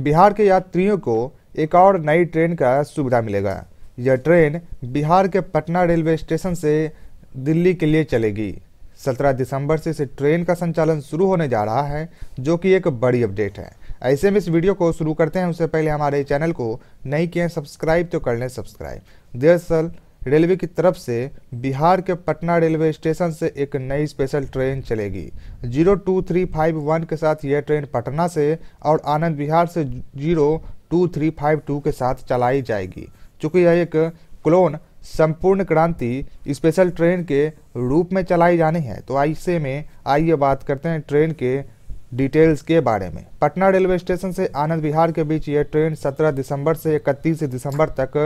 बिहार के यात्रियों को एक और नई ट्रेन का सुविधा मिलेगा यह ट्रेन बिहार के पटना रेलवे स्टेशन से दिल्ली के लिए चलेगी 17 दिसंबर से इस ट्रेन का संचालन शुरू होने जा रहा है जो कि एक बड़ी अपडेट है ऐसे में इस वीडियो को शुरू करते हैं उससे पहले हमारे चैनल को नहीं किए सब्सक्राइब तो कर लें सब्सक्राइब दरअसल रेलवे की तरफ से बिहार के पटना रेलवे स्टेशन से एक नई स्पेशल ट्रेन चलेगी zero two three five one के साथ यह ट्रेन पटना से और आनंद बिहार से zero two three five two के साथ चलाई जाएगी चूँकि यह एक क्लोन संपूर्ण क्रांति स्पेशल ट्रेन के रूप में चलाई जानी है तो ऐसे में आइए बात करते हैं ट्रेन के डिटेल्स के बारे में पटना रेलवे स्टेशन से आनंद विहार के बीच यह ट्रेन 17 दिसंबर से 31 दिसंबर तक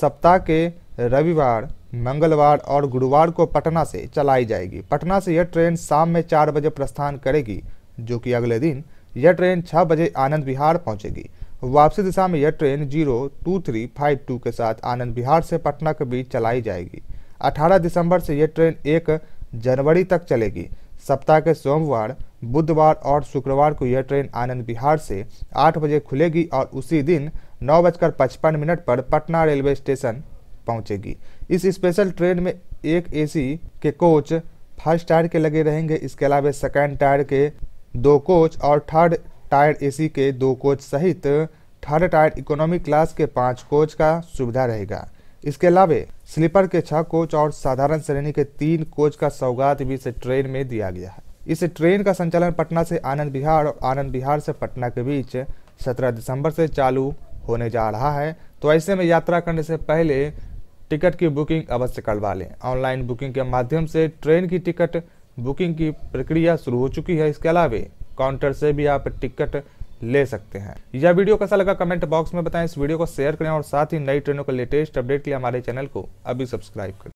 सप्ताह के रविवार मंगलवार और गुरुवार को पटना से चलाई जाएगी पटना से यह ट्रेन शाम में चार बजे प्रस्थान करेगी जो कि अगले दिन यह ट्रेन छः बजे आनंद विहार पहुंचेगी वापसी दिशा में यह train zero two three five two के साथ आनंद विहार से पटना के बीच चलाई जाएगी 18 दिसंबर से यह ट्रेन एक जनवरी तक चलेगी सप्ताह के सोमवार बुधवार और शुक्रवार को यह ट्रेन आनंद विहार से आठ बजे खुलेगी और उसी दिन नौ बजकर पचपन मिनट पर पटना रेलवे स्टेशन पहुंचेगी इस स्पेशल ट्रेन में एक एसी के कोच फर्स्ट टायर के लगे रहेंगे इसके अलावा सेकेंड टायर के दो कोच और थर्ड टायर एसी के दो कोच सहित थर्ड टायर इकोनॉमी क्लास के पाँच कोच का सुविधा रहेगा इसके अलावा स्लीपर के छह कोच और साधारण श्रेणी के तीन कोच का सौगात भी इस ट्रेन में दिया गया है इस ट्रेन का संचालन पटना से आनंद बिहार और आनंद बिहार से पटना के बीच 17 दिसंबर से चालू होने जा रहा है तो ऐसे में यात्रा करने से पहले टिकट की बुकिंग अवश्य करवा लें ऑनलाइन बुकिंग के माध्यम से ट्रेन की टिकट बुकिंग की प्रक्रिया शुरू हो चुकी है इसके अलावे काउंटर से भी आप टिकट ले सकते हैं यह वीडियो कैसा लगा कमेंट बॉक्स में बताएं इस वीडियो को शेयर करें और साथ ही नई ट्रेनों के लेटेस्ट अपडेट के लिए हमारे चैनल को अभी सब्सक्राइब करें